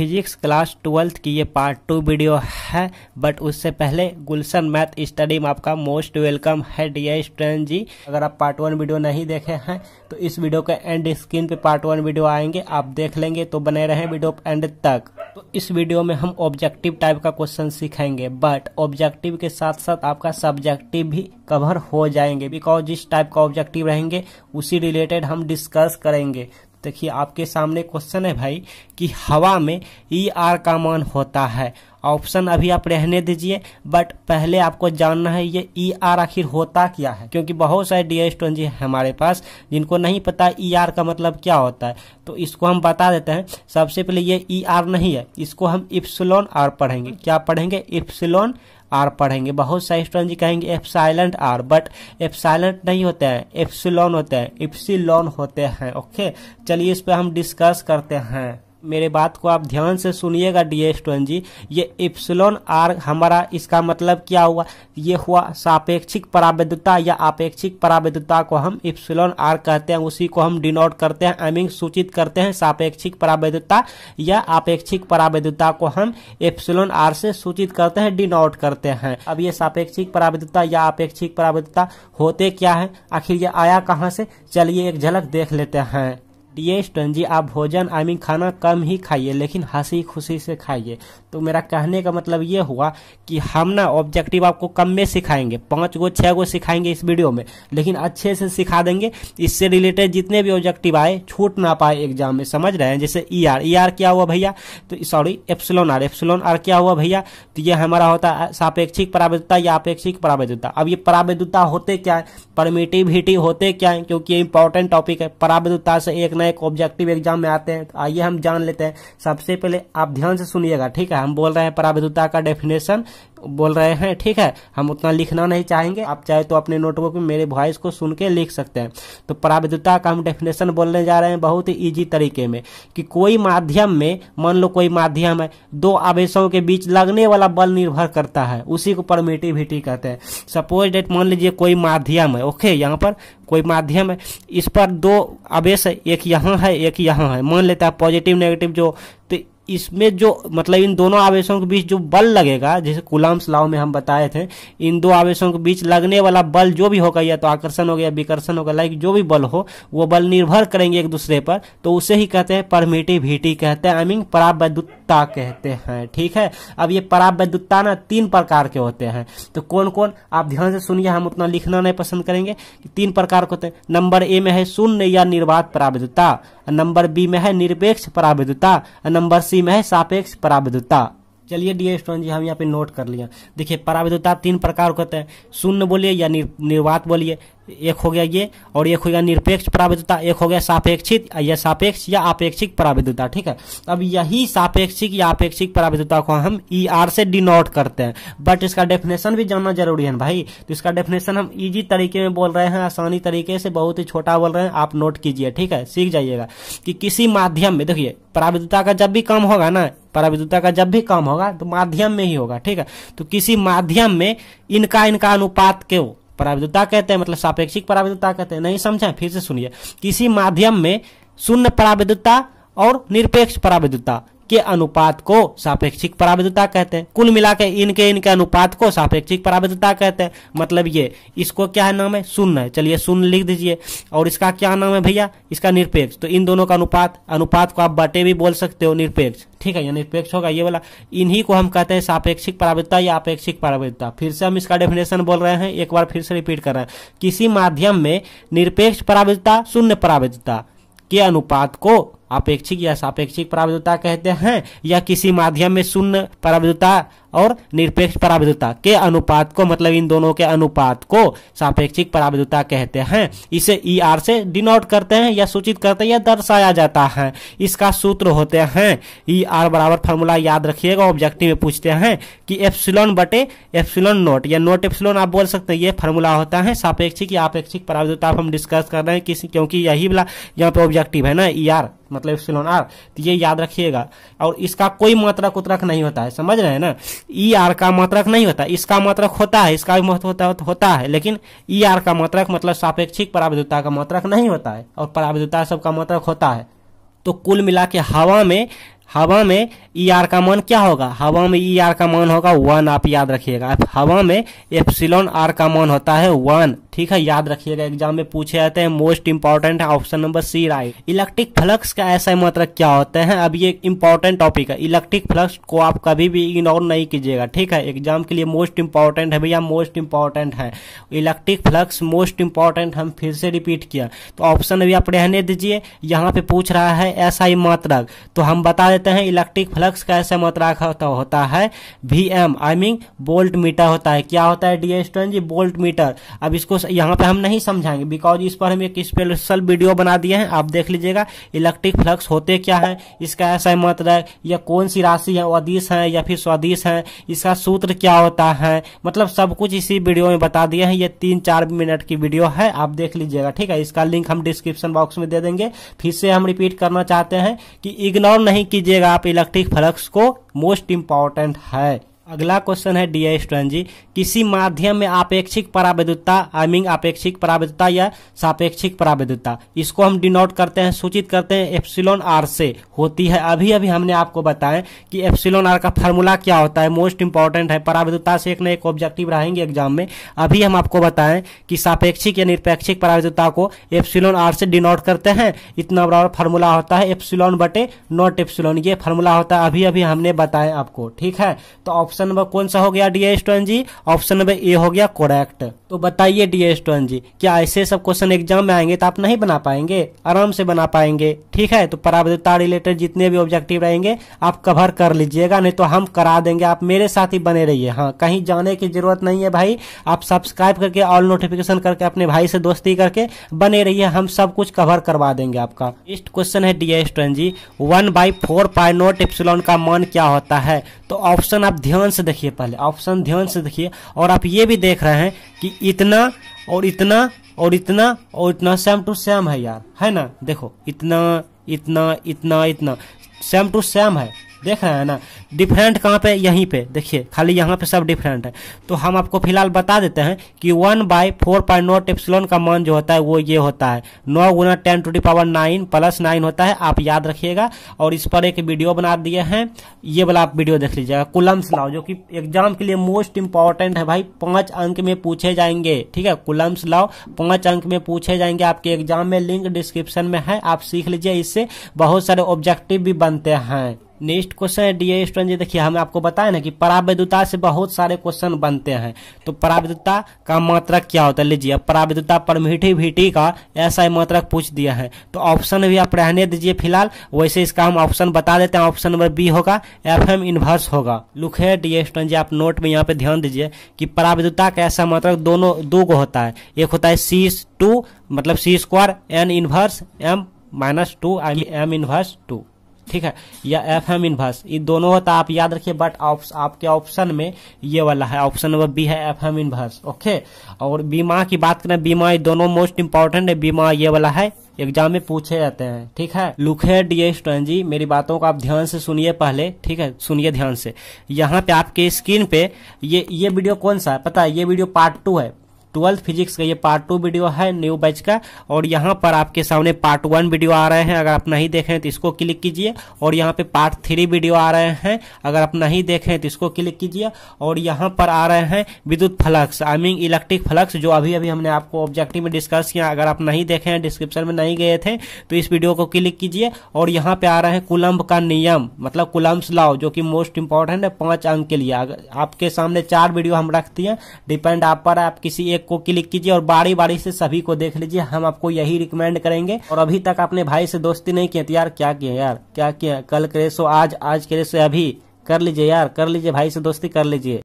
physics class twelfth की ये part two video है बट उससे पहले गुलशन मैथ स्टडी में आपका मोस्ट वेलकम है डियर स्टूडेंट जी अगर आप पार्ट वन वीडियो नहीं देखे हैं तो इस वीडियो के एंड स्क्रीन पे पार्ट वन वीडियो आएंगे आप देख लेंगे तो बने रहें वीडियो एंड तक तो इस वीडियो में हम ऑब्जेक्टिव टाइप का क्वेश्चन सीखेंगे बट ऑब्जेक्टिव के साथ साथ आपका सब्जेक्टिव भी कवर हो जाएंगे बिकॉज जिस टाइप का ऑब्जेक्टिव रहेंगे उसी रिलेटेड हम डिस्कस करेंगे देखिए आपके सामने क्वेश्चन है भाई कि हवा में ई e आर का मान होता है ऑप्शन अभी आप रहने दीजिए बट पहले आपको जानना है ये ई e आर आखिर होता क्या है क्योंकि बहुत सारे डी स्टूडेंट जी हमारे पास जिनको नहीं पता ई e आर का मतलब क्या होता है तो इसको हम बता देते हैं सबसे पहले ये ई आर नहीं है इसको हम इप्सिलोन आर पढ़ेंगे क्या पढ़ेंगे इप्सिलोन आर पढ़ेंगे बहुत सारे स्टूडेंट जी कहेंगे epsilon R but epsilon नहीं होते हैं एफ होता सी इफ्सिलॉन होते हैं ओके चलिए इस पर हम डिस्कस करते हैं मेरे बात को आप ध्यान से सुनिएगा डी स्टूडेंट जी ये इप्सिलोन आर हमारा इसका मतलब क्या हुआ ये हुआ सापेक्षिक पराबद्धता या अपेक्षिक पराबद्धता को हम इप्सिलोन आर कहते हैं उसी को हम डिनोट करते हैं आई मीन सूचित करते हैं सापेक्षिक पराबद्धता या अपेक्षिक पराबद्धता को हम इप्सिलोन आर से सूचित करते हैं डिनोट करते हैं अब ये सापेक्षिक पराबद्धता या अपेक्षिक पराबद्धता होते क्या है आखिर ये आया कहाँ से चलिए एक झलक देख लेते हैं डियर स्टूडेंट जी आप भोजन आई मीन खाना कम ही खाइए लेकिन हंसी खुशी से खाइए तो मेरा कहने का मतलब ये हुआ कि हम ना ऑब्जेक्टिव आपको कम में सिखाएंगे पाँच गो छः गो सिखाएंगे इस वीडियो में लेकिन अच्छे से सिखा देंगे इससे रिलेटेड जितने भी ऑब्जेक्टिव आए छूट ना पाए एग्जाम में समझ रहे हैं जैसे ई आर ई आर क्या हुआ भैया तो sorry epsilon R epsilon R क्या हुआ भैया तो ये हमारा होता है सापेक्षिक परावैधता या अपेक्षिक परावैधता अब ये परावैधता होते क्या है परमिटिविटी होते क्या है क्योंकि ये इंपॉर्टेंट टॉपिक है परावैधता से एक करना एक ऑब्जेक्टिव एग्जाम में आते हैं तो आइए हम जान लेते हैं सबसे पहले आप ध्यान से सुनिएगा ठीक है हम बोल रहे हैं पराविद्युता का डेफिनेशन बोल रहे हैं ठीक है हम उतना लिखना नहीं चाहेंगे आप चाहे तो अपने नोटबुक में मेरे वॉइस को सुन के लिख सकते हैं तो प्राविधिकता का हम डेफिनेशन बोलने जा रहे हैं बहुत ही ईजी तरीके में कि कोई माध्यम में मान लो कोई माध्यम है दो आवेशों के बीच लगने वाला बल निर्भर करता है उसी को परमिटिविटी कहते हैं सपोज डेट मान लीजिए कोई माध्यम है ओके यहाँ पर कोई माध्यम है इस पर दो आवेश एक यहाँ है एक यहाँ है मान लेता है पॉजिटिव नेगेटिव जो तो इसमें जो मतलब इन दोनों आवेशों के बीच जो बल लगेगा जैसे कुलाम्स लाव में हम बताए थे इन दो आवेशों के बीच लगने वाला बल जो भी होगा या तो आकर्षण हो गया विकर्षण होगा लाइक जो भी बल हो वो बल निर्भर करेंगे एक दूसरे पर तो उसे ही कहते हैं परमिटिविटी कहते हैं आई मीन परावैद्युता कहते हैं ठीक है अब ये परावैद्युता ना तीन प्रकार के होते हैं तो कौन कौन आप ध्यान से सुनिए हम उतना लिखना नहीं पसंद करेंगे तीन प्रकार के होते हैं नंबर ए में है शून्य या निर्वाध परावैद्युता नंबर बी में है निरपेक्ष पराविद्युता नंबर सी में है सापेक्ष पराविद्युता चलिए डी स्टोन जी हम यहाँ पे नोट कर लिया देखिए पराविद्युता तीन प्रकार होते हैं शून्य बोलिए या निर्वात बोलिए एक हो गया ये और एक हो गया निरपेक्ष प्राविधता एक हो गया सापेक्षित या सापेक्ष या अपेक्षिक प्राविधता ठीक है अब यही सापेक्षिक या अपेक्षिक प्राविधता को हम ई e आर से डिनोट करते हैं बट इसका डेफिनेशन भी जानना जरूरी है भाई तो इसका डेफिनेशन हम ईजी तरीके में बोल रहे हैं आसानी तरीके से बहुत ही छोटा बोल रहे हैं आप नोट कीजिए ठीक है सीख जाइएगा कि किसी माध्यम में देखिए प्राविधता का जब भी काम होगा ना प्राविधता का जब भी काम होगा तो माध्यम में ही होगा ठीक है तो किसी माध्यम में इनका इनका अनुपात क्यों पराविद्युता कहते हैं मतलब सापेक्षिक पराविद्युता कहते हैं नहीं समझे फिर से सुनिए किसी माध्यम में शून्य पराविद्युता और निरपेक्ष पराविद्युता के अनुपात को सापेक्षिक पराविद्युता कहते हैं कुल मिला के इनके इनके अनुपात को सापेक्षिक पराविद्युता कहते हैं मतलब ये इसको क्या है नाम है शून्य है चलिए शून्य लिख दीजिए और इसका क्या नाम है भैया इसका निरपेक्ष तो इन दोनों का अनुपात अनुपात को आप बटे भी बोल सकते हो निरपेक्ष ठीक है ये निरपेक्ष होगा ये वाला इन्हीं को हम कहते हैं सापेक्षिक परावृत्ता या अपेक्षिक परावृत्ता फिर से हम इसका डेफिनेशन बोल रहे हैं एक बार फिर से रिपीट कर रहे हैं किसी माध्यम में निरपेक्ष परावृत्ता शून्य परावृत्ता के अनुपात को अपेक्षिक या सापेक्षिक प्रावधता कहते हैं या किसी माध्यम में शून्य प्रावधता और निरपेक्ष पराविधता के अनुपात को मतलब इन दोनों के अनुपात को सापेक्षिक पराविधता कहते हैं इसे ई e ER से डिनोट करते हैं या सूचित करते हैं या दर्शाया जाता है इसका सूत्र होते हैं ई e ER बराबर फार्मूला याद रखिएगा ऑब्जेक्टिव में पूछते हैं कि एफसिलोन बटे एफसिलोन नोट या नोट एफसिलोन आप बोल सकते हैं ये फार्मूला होता है सापेक्षिक या अपेक्षिक पराविधता हम डिस्कस कर रहे हैं किसी क्योंकि यही वाला यहाँ पे ऑब्जेक्टिव है ना ई e ER, मतलब एप्सिलोन आर तो ये याद रखिएगा और इसका कोई मात्रा कुतरक नहीं होता है समझ रहे हैं ना ई e आर का मात्रक नहीं होता इसका मात्रक होता है इसका भी महत्व होता, होता है लेकिन ई e आर का मात्रक मतलब सापेक्षिक पराविद्युता का मात्रक नहीं होता है और पराविद्युता सबका मात्रक होता है तो कुल मिला के हवा में हवा में ई e आर का मान क्या होगा हवा में ई e आर का मान होगा वन आप याद रखिएगा हवा में एप्सिलॉन आर का मान होता है वन ठीक है याद रखिएगा एग्जाम में पूछे जाते हैं मोस्ट इंपॉर्टेंट है option number C right electric flux का ऐसा मतलब क्या होते हैं अब ये इंपॉर्टेंट टॉपिक है इलेक्ट्रिक फ्लक्स को आप कभी भी इग्नोर नहीं कीजिएगा ठीक है एग्जाम के लिए मोस्ट इंपॉर्टेंट है भैया मोस्ट इंपॉर्टेंट है इलेक्ट्रिक फ्लक्स मोस्ट इंपॉर्टेंट हम फिर से रिपीट किया तो ऑप्शन अभी आप रहने दीजिए यहाँ पे पूछ रहा है ऐसा ही मात्रक तो हम बता लेते हैं इलेक्ट्रिक फ्लक्स का ऐसे मतराक होता है V M I mean volt metre होता है क्या होता है dear student ji volt metre अब इसको यहाँ पे हम नहीं समझाएंगे बिकॉज इस पर हम एक स्पेशल वीडियो बना दिए हैं आप देख लीजिएगा इलेक्ट्रिक फ्लक्स होते क्या है इसका ऐसा मतराक या कौन सी राशि है अदिश है या फिर स्वादिश है इसका सूत्र क्या होता है मतलब सब कुछ इसी वीडियो में बता दिया है ये तीन चार मिनट की वीडियो है आप देख लीजिएगा ठीक है इसका लिंक हम डिस्क्रिप्शन बॉक्स में दे देंगे फिर से हम रिपीट करना चाहते हैं कि इग्नोर नहीं कीजिए लीजिएगा आप इलेक्ट्रिक फ्लक्स को मोस्ट इम्पॉर्टेंट है अगला क्वेश्चन है डी स्टूडेंट जी किसी माध्यम में आपेक्षिक परावैधुता आई मीन आपेक्षिक परावैधुता या सापेक्षिक परावैधुता इसको हम डिनोट करते हैं सूचित करते हैं एप्सिलोन आर से होती है अभी अभी हमने आपको बताया कि एप्सिलोन आर का फॉर्मूला क्या होता है मोस्ट इंपॉर्टेंट है परावैधुता से एक न एक ऑब्जेक्टिव रहेंगे एग्जाम में अभी हम आपको बताएं कि सापेक्षिक या निरपेक्षिक परावैधुता को एप्सिलोन आर से डिनोट करते हैं इतना बड़ा फार्मूला होता है एप्सिलोन बटे नॉट एप्सिलोन ये फार्मूला होता है अभी अभी हमने बताया आपको ठीक है तो ऑप्शन ऑप्शन नंबर कौन सा हो गया D S G option number A हो गया करेक्ट तो बताइए डी एस जी क्या ऐसे सब क्वेश्चन एग्जाम में आएंगे तो आप नहीं बना पाएंगे आराम से बना पाएंगे ठीक है तो प्रावधता रिलेटेड जितने भी ऑब्जेक्टिव रहेंगे आप कवर कर लीजिएगा नहीं तो हम करा देंगे आप मेरे साथ ही बने रहिए हाँ कहीं जाने की जरूरत नहीं है भाई आप सब्सक्राइब करके ऑल नोटिफिकेशन करके अपने भाई से दोस्ती करके बने रहिए हम सब कुछ कवर करवा देंगे आपका नेक्स्ट क्वेश्चन है D S G one by four pi nought epsilon का मान क्या होता है तो ऑप्शन आप ध्यान ध्यान से देखिए पहले ऑप्शन ध्यान से देखिए और आप ये भी देख रहे हैं कि इतना और इतना और इतना और इतना सेम टू सेम है यार है ना देखो इतना इतना इतना इतना सेम टू सेम है देख रहे हैं ना डिफरेंट कहाँ पे यहीं पे देखिए खाली यहाँ पे सब डिफरेंट है तो हम आपको फिलहाल बता देते हैं कि one by four pi nought epsilon का मान जो होता है वो ये होता है नौ गुना ten to the power nine plus nine होता है आप याद रखिएगा और इस पर एक वीडियो बना दिए हैं ये वाला आप वीडियो देख लीजिएगा कुलम्स लॉ जो कि एग्जाम के लिए मोस्ट इंपॉर्टेंट है भाई पांच अंक में पूछे जाएंगे ठीक है कुलम्स लॉ पांच अंक में पूछे जाएंगे आपके एग्जाम में लिंक डिस्क्रिप्शन में है आप सीख लीजिए इससे बहुत सारे ऑब्जेक्टिव भी बनते हैं नेक्स्ट क्वेश्चन है डी स्टूडेंट जी देखिए हमें आपको बताया ना कि पराविद्युता से बहुत सारे क्वेश्चन बनते हैं तो पराविद्युता का मात्रक मतलब क्या होता है लीजिए मीठी भीठी का ऐसा ही मात्रक मतलब पूछ दिया है तो ऑप्शन भी आप रहने दीजिए फिलहाल वैसे इसका हम ऑप्शन बता देते हैं ऑप्शन नंबर बी होगा एफ एम इनवर्स होगा लुक है डी स्टूडेंट जी आप नोट में यहाँ पे ध्यान दीजिए कि पराविद्युता का ऐसा मात्रक मतलब दोनों दो गो होता है एक होता है सी टू मतलब C square N inverse M minus two I M inverse two ठीक है या एफ एम इनवर्स ये दोनों होता तो आप याद रखिए बट आपके ऑप्शन में ये वाला है ऑप्शन नंबर बी है एफ एम इनवर्स ओके और बीमा की बात करें बीमा ये दोनों मोस्ट इंपॉर्टेंट है बीमा ये वाला है एग्जाम में पूछे जाते हैं ठीक है लुखे डी एस जी मेरी बातों को आप ध्यान से सुनिए पहले ठीक है सुनिए ध्यान से यहाँ पे आपके स्क्रीन पे ये ये वीडियो कौन सा है पता है ये वीडियो पार्ट टू है ट्वेल्थ फिजिक्स का ये पार्ट टू वीडियो है न्यू बैच का और यहाँ पर आपके सामने पार्ट वन वीडियो आ रहे हैं अगर आप नहीं देखें तो इसको क्लिक कीजिए और यहाँ पे पार्ट थ्री वीडियो आ रहे हैं अगर आप नहीं देखें तो इसको क्लिक कीजिए और यहाँ पर आ रहे हैं विद्युत flux I mean electric flux जो अभी अभी हमने आपको ऑब्जेक्टिव में डिस्कस किया अगर आप नहीं देखे हैं डिस्क्रिप्शन में नहीं गए थे तो इस वीडियो को क्लिक कीजिए और यहाँ पे आ रहे हैं कुलम्ब का नियम मतलब कुलम्ब लाओ जो कि मोस्ट इंपॉर्टेंट है पांच अंक के लिए आपके सामने चार वीडियो हम रखते हैं डिपेंड आप पर आप किसी एक एक को क्लिक कीजिए और बारी बारी से सभी को देख लीजिए हम आपको यही रिकमेंड करेंगे और अभी तक आपने भाई से दोस्ती नहीं किया तो यार क्या किया यार क्या किया कल करे सो आज आज करे सो अभी कर लीजिए यार कर लीजिए भाई से दोस्ती कर लीजिए